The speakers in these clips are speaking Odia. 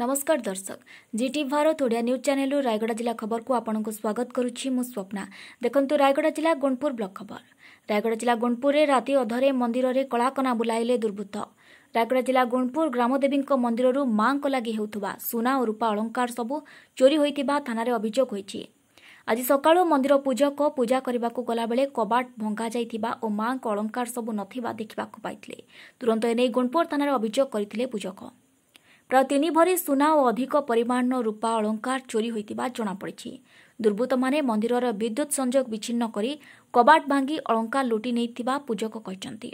ନମସ୍କାର ଦର୍ଶକ ଜି ଟିଭି ଭାରତ ଓଡ଼ିଆ ନ୍ୟୁଜ୍ ଚ୍ୟାନେଲରୁ ରାୟଗଡ଼ା ଜିଲ୍ଲା ଖବରକୁ ଆପଣଙ୍କୁ ସ୍ୱାଗତ କରୁଛି ମୁଁ ସ୍ୱପ୍ନା ଦେଖନ୍ତୁ ରାୟଗଡ଼ା ଜିଲ୍ଲା ଗୁଣପୁର ବ୍ଲକ ଖବର ରାୟଗଡ଼ା ଜିଲ୍ଲା ଗୁଣପୁରରେ ରାତି ଅଧରେ ମନ୍ଦିରରେ କଳାକନା ବୁଲାଇଲେ ଦୁର୍ବୃତ୍ତ ରାୟଗଡ଼ା ଜିଲ୍ଲା ଗୁଣପୁର ଗ୍ରାମଦେବୀଙ୍କ ମନ୍ଦିରରୁ ମା'ଙ୍କ ଲାଗି ହେଉଥିବା ସୁନା ଓ ରୂପା ଅଳଙ୍କାର ସବୁ ଚୋରି ହୋଇଥିବା ଥାନାରେ ଅଭିଯୋଗ ହୋଇଛି ଆଜି ସକାଳୁ ମନ୍ଦିର ପୂଜକ ପୂଜା କରିବାକୁ ଗଲାବେଳେ କବାଟ ଭଙ୍ଗାଯାଇଥିବା ଓ ମା'ଙ୍କ ଅଳଙ୍କାର ସବୁ ନଥିବା ଦେଖିବାକୁ ପାଇଥିଲେ ତୁରନ୍ତ ଏନେଇ ଗୁଣପୁର ଥାନାରେ ଅଭିଯୋଗ କରିଥିଲେ ପୂଜକ ପ୍ରାୟ ତିନି ଭରି ସୁନା ଓ ଅଧିକ ପରିମାଣର ରୂପା ଅଳଙ୍କାର ଚୋରି ହୋଇଥିବା ଜଣାପଡ଼ିଛି ଦୁର୍ବୃତ୍ତମାନେ ମନ୍ଦିରର ବିଦ୍ୟୁତ୍ ସଂଯୋଗ ବିଚ୍ଛିନ୍ନ କରି କବାଟ ଭାଙ୍ଗି ଅଳଙ୍କାର ଲୁଟି ନେଇଥିବା ପୂଜକ କହିଛନ୍ତି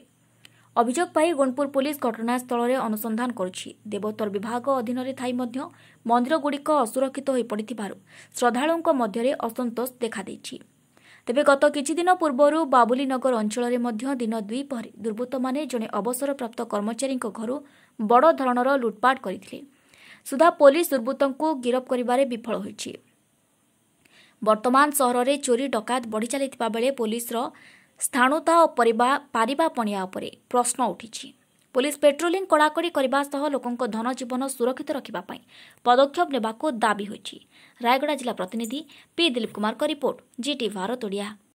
ଅଭିଯୋଗ ପାଇ ଗୁଣପୁର ପୁଲିସ୍ ଘଟଣାସ୍ଥଳରେ ଅନୁସନ୍ଧାନ କରୁଛି ଦେବୋତ୍ତର ବିଭାଗ ଅଧୀନରେ ଥାଇ ମଧ୍ୟ ମନ୍ଦିରଗୁଡ଼ିକ ଅସୁରକ୍ଷିତ ହୋଇପଡ଼ିଥିବାରୁ ଶ୍ରଦ୍ଧାଳୁଙ୍କ ମଧ୍ୟରେ ଅସନ୍ତୋଷ ଦେଖାଦେଇଛି ତେବେ ଗତ କିଛିଦିନ ପୂର୍ବରୁ ବାବୁଲିନଗର ଅଞ୍ଚଳରେ ମଧ୍ୟ ଦିନ ଦୁଇ ପରେ ଦୁର୍ବୃତ୍ତମାନେ ଜଣେ ଅବସରପ୍ରାପ୍ତ କର୍ମଚାରୀଙ୍କ ଘରୁ ବଡ଼ ଧରଣର ଲୁଟ୍ପାଟ କରିଥିଲେ ସୁଦ୍ଧା ପୋଲିସ ଦୁର୍ବୃତ୍ତଙ୍କୁ ଗିରଫ କରିବାରେ ବିଫଳ ହୋଇଛି ବର୍ତ୍ତମାନ ସହରରେ ଚୋରି ଡକାୟତ ବଢ଼ି ଚାଲିଥିବା ବେଳେ ପୋଲିସର ସ୍ଥାଣୁତା ଓ ପାରିବା ପଣିଆ ଉପରେ ପ୍ରଶ୍ନ ଉଠିଛି ପୋଲିସ ପେଟ୍ରୋଲିଂ କଡ଼ାକଡ଼ି କରିବା ସହ ଲୋକଙ୍କ ଧନଜୀବନ ସୁରକ୍ଷିତ ରଖିବା ପାଇଁ ପଦକ୍ଷେପ ନେବାକୁ ଦାବି ହୋଇଛି ରାୟଗଡ଼ା ଜିଲ୍ଲା ପ୍ରତିନିଧି ପି ଦିଲୀପ କୁମାରଙ୍କ ରିପୋର୍ଟ ଜିଟି ଭାରତ ଓଡ଼ିଆ